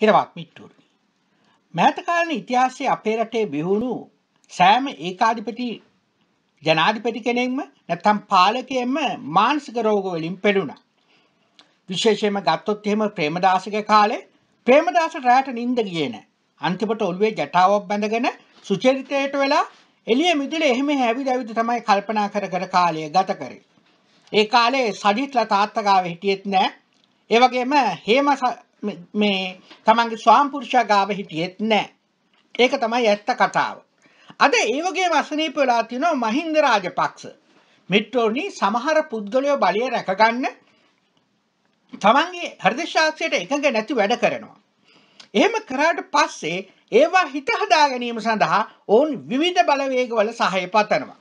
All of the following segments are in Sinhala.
හිරවත් මිට්ටුවරණි. මෑතකාලන ඉතිහාසයේ අපේ රටේ බිහුණු සෑම ඒකාධිපති ජනාධිපති කෙනෙක්ම නැත්තම් පාලකයෙන්ම මානසික රෝග වලින් පෙළුණා. විශේෂයෙන්ම ගත්තොත් එහෙම ප්‍රේමදාසගේ කාලේ ප්‍රේමදාස රැයට නිින්ද ගියේ නැහැ. අන්තිමට ඔළුවේ ජටාවක් බැඳගෙන සුචරිතයට වෙලා එළිය මිදුල එහෙම හැවිදැවිද තමයි කල්පනා කර කර කාලය ගත කරේ. ඒ කාලේ සජිත්ලා තාත්තගාව හිටියෙත් නැහැ. ඒ වගේම හේම මේ තමන්ගේ ස්වාම්පුරුෂා ගාව හිටියෙත් නෑ. ඒක තමයි ඇත්ත කතාව. අද ඒවගේ වසනීප වෙලා තිනෝ මහින්ද රාජපක්ෂ. මිට්‍රෝනි සමහර පුද්ගලයෝ බලය රැකගන්න තමන්ගේ හර්දශාක්ෂයට එකඟ නැති වැඩ කරනවා. එහෙම කරාට පස්සේ ඒවා හිත හදා ගැනීම සඳහා ඔවුන් විවිධ බලවේගවල සහය පතනවා.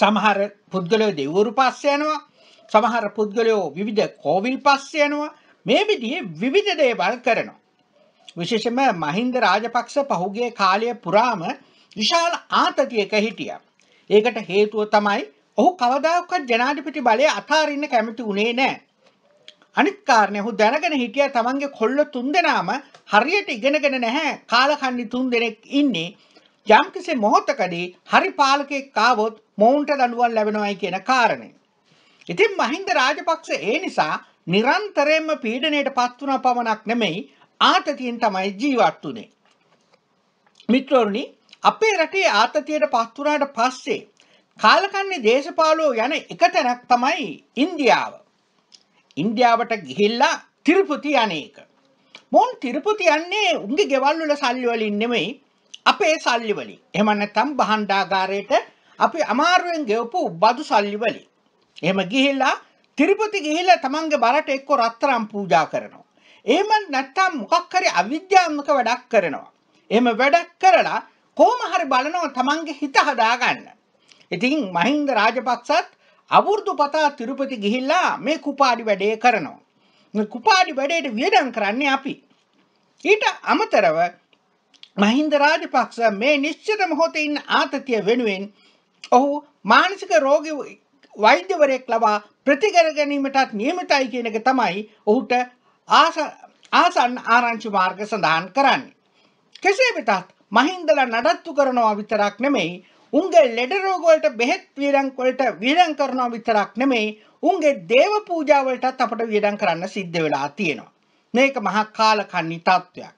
සමහර පුද්ගලයෝ දෙවරු පස්ස යනවා. සමහර පුද්ගලයෝ විවිධ කෝවිල් පස්ස යනවා. මේ විදිහේ විවිධ දේවල් කරනවා. විශේෂයෙන්ම මහින්ද රාජපක්ෂ පහුගිය කාලය පුරාම විශාල ආතතියක හිටියා. ඒකට හේතුව තමයි ඔහු කවදාකවත් ජනාධිපති බලය අතාරින්න කැමති වුණේ නැහැ. අනිත් කාරණේ ඔහු දැනගෙන හිටියා තමන්ගේ කොල්ල තුන්දෙනාම හරියට ඉගෙනගෙන නැහැ. කාලකන්ණි තුන්දෙනෙක් ඉන්නේ. යම්කිසි මොහොතකදී හරි පාලකෙක් ආවොත් මොවුන්ට දඬුවම් ලැබෙනවායි කියන කාරණේ. ඉතින් මහින්ද රාජපක්ෂ ඒ නිසා නිරන්තරයෙන්ම පීඩනයට පත් වුණ පමණක් නෙමෙයි ආතතියෙන් තමයි ජීවත් වුනේ. මිත්‍රවරුනි, අපේ රටේ ආතතියට පත් වුණාට පස්සේ කාලකන්නේ දේශපාලුවෝ යන එක තැනක් තමයි ඉන්දියාව. ඉන්දියාවට ගිහිල්ලා තිරුපති අනේක. මොන් තිරුපති යන්නේ උන්ගේ ගෙවල් වල සල්ලි වලින් නෙමෙයි අපේ සල්ලි වලින්. එහෙම නැත්නම් භාණ්ඩාගාරයට අපි අමාරුවෙන් ගෙවපු බදු සල්ලි වලින්. එහෙම ගිහිල්ලා තිරුපති ගිහිල්ලා තමන්ගේ බරට එක්ක රත්තරන් පූජා කරනවා. එහෙම නැත්නම් මොකක් හරි අවිද්‍යාත්මක වැඩක් කරනවා. එහෙම වැඩක් කරලා කොහොම හරි බලනවා තමන්ගේ හිත හදාගන්න. ඉතින් මහින්ද රාජපක්ෂත් අවුරුදු පතා තිරුපති ගිහිල්ලා මේ කුපාඩි වැඩේ කරනවා. මේ කුපාඩි වැඩේට වියදම් කරන්නේ අපි. ඊට අමතරව මහින්ද රාජපක්ෂ මේ නිශ්චිත මොහොතේ ඉන්න ආතතිය වෙනුවෙන් ඔහු මානසික රෝගී වෛද්‍යවරයෙක් ලවා ප්‍රතිකර ගැනීමටත් නියමිතයි කියන එක තමයි ඔහුට ආසන්න ආරංචි මාර්ග සඳහන් කරන්නේ. කෙසේ වෙතත් මහින්දල නඩත්තු කරනවා විතරක් නෙමෙයි උන්ගේ ලෙඩ රෝගවලට බෙහෙත් වියදම් වලට වියදම් කරනවා විතරක් නෙමෙයි උන්ගේ දේව පූජා වලටත් අපට වියදම් කරන්න සිද්ධ වෙලා තියෙනවා. මේක මහා කාලකන්ණි තත්වයක්.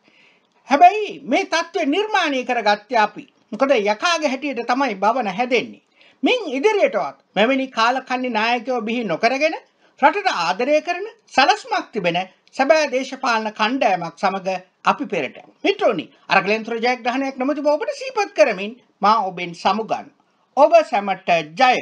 හැබැයි මේ தત્ත්වය නිර්මාණය කරගත්තේ අපි. මොකද යකාගේ හැටියට තමයි භවන හැදෙන්නේ. මින් ඉදිරියටවත් මෙවැනි කාලකන්ණි නායකයෝ බිහි නොකරගෙන රටට ආදරය කරන සලස්මක් තිබෙන සැබෑ දේශපාලන කණ්ඩායමක් සමග අපි පෙරට. මිත්‍රෝනි අරගලෙන්ත්‍ර ජයග්‍රහණයක් නොමතිබ ඔබට සීපත් කරමින් මා ඔබෙන් සමුගන්න. ඔබ සැමට ජය!